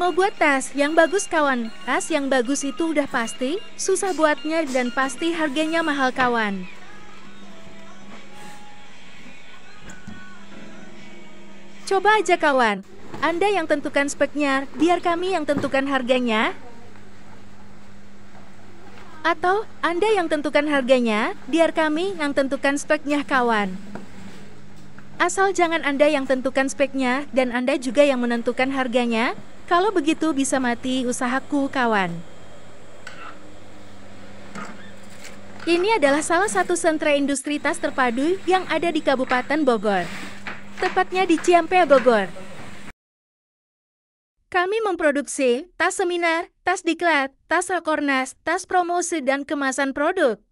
Mau buat tas yang bagus kawan. Tas yang bagus itu udah pasti, susah buatnya dan pasti harganya mahal kawan. Coba aja kawan, Anda yang tentukan speknya, biar kami yang tentukan harganya. Atau Anda yang tentukan harganya, biar kami yang tentukan speknya kawan. Asal jangan Anda yang tentukan speknya dan Anda juga yang menentukan harganya, kalau begitu bisa mati usahaku, kawan. Ini adalah salah satu sentra industri tas terpadu yang ada di Kabupaten Bogor. Tepatnya di Ciampea, Bogor. Kami memproduksi tas seminar, tas diklat, tas rakornas, tas promosi, dan kemasan produk.